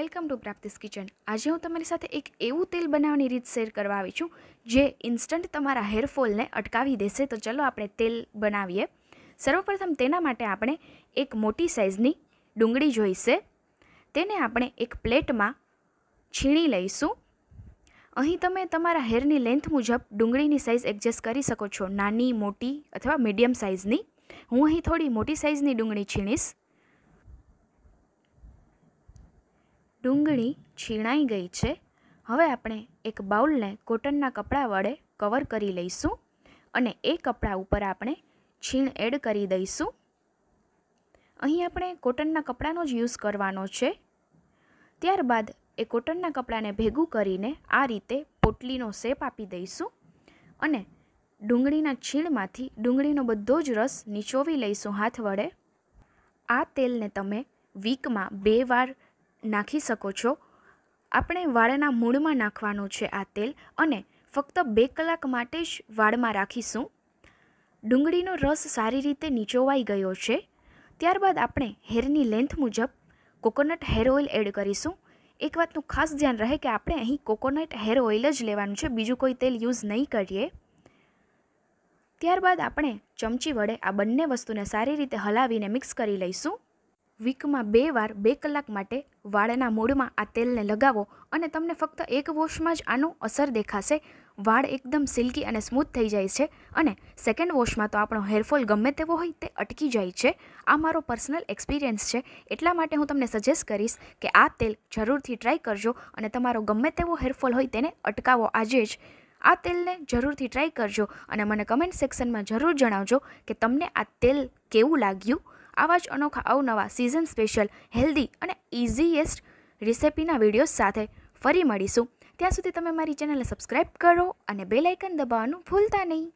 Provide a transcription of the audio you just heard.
welcome to પ્રાપ્તિસ kitchen આજે હું તમારી સાથે એક એવું તેલ બનાવવાની રીત શેર કરવા આવી છું જે ઇન્સ્ટન્ટ તમારા હેરફોલને અટકાવી દેશે તો ચલો આપણે તેલ બનાવીએ સર્વપ્રથમ તેના માટે આપણે એક મોટી સાઇઝની ડુંગળી જોઈશે તેને આપણે એક પ્લેટમાં છીણી લઈશું અહીં તમે તમારા હેરની લેન્થ મુજબ ડુંગળીની સાઇઝ એડજસ્ટ કરી શકો છો નાની મોટી અથવા મીડિયમ સાઇઝની હું અહીં થોડી મોટી સાઇઝની ડુંગળી છીણીશ ડુંગળી છીણાઈ ગઈ છે હવે આપણે એક બાઉલને કોટનના કપડા વડે કવર કરી લઈશું અને એ કપડાં ઉપર આપણે છીણ એડ કરી દઈશું અહીં આપણે કોટનના કપડાનો જ યુઝ કરવાનો છે ત્યારબાદ એ કોટનના કપડાને ભેગું કરીને આ રીતે પોટલીનો શેપ આપી દઈશું અને ડુંગળીના છીણમાંથી ડુંગળીનો બધો જ રસ નીચોવી લઈશું હાથ વડે આ તેલને તમે વીકમાં બે વાર નાખી શકો છો આપણે વાળના મૂળમાં નાખવાનું છે આ તેલ અને ફક્ત બે કલાક માટે જ વાળમાં રાખીશું ડુંગળીનો રસ સારી રીતે નીચોવાઈ ગયો છે ત્યારબાદ આપણે હેરની લેન્થ મુજબ કોકોનટ હેર ઓઇલ એડ કરીશું એક વાતનું ખાસ ધ્યાન રહે કે આપણે અહીં કોકોનટ હેર ઓઇલ જ લેવાનું છે બીજું કોઈ તેલ યુઝ નહીં કરીએ ત્યારબાદ આપણે ચમચી વડે આ બંને વસ્તુને સારી રીતે હલાવીને મિક્સ કરી લઈશું વીકમાં બે વાર બે કલાક માટે વાળના મૂળમાં આ તેલને લગાવો અને તમને ફક્ત એક વોશમાં જ આનો અસર દેખાશે વાળ એકદમ સિલ્કી અને સ્મૂથ થઈ જાય છે અને સેકન્ડ વોશમાં તો આપણો હેરફોલ ગમે તેવો હોય તે અટકી જાય છે આ મારો પર્સનલ એક્સપિરિયન્સ છે એટલા માટે હું તમને સજેસ્ટ કરીશ કે આ તેલ જરૂરથી ટ્રાય કરજો અને તમારો ગમે તેવો હેરફોલ હોય તેને અટકાવો આજે જ આ તેલને જરૂરથી ટ્રાય કરજો અને મને કમેન્ટ સેક્શનમાં જરૂર જણાવજો કે તમને આ તેલ કેવું લાગ્યું આવા જ અનોખા અવનવા સિઝન સ્પેશિયલ હેલ્ધી અને ઇઝીએસ્ટ રેસેપીના વિડીયોઝ સાથે ફરી મળીશું ત્યાં સુધી તમે મારી ચેનલને સબસ્ક્રાઈબ કરો અને બેલાઇકન દબાવવાનું ભૂલતા નહીં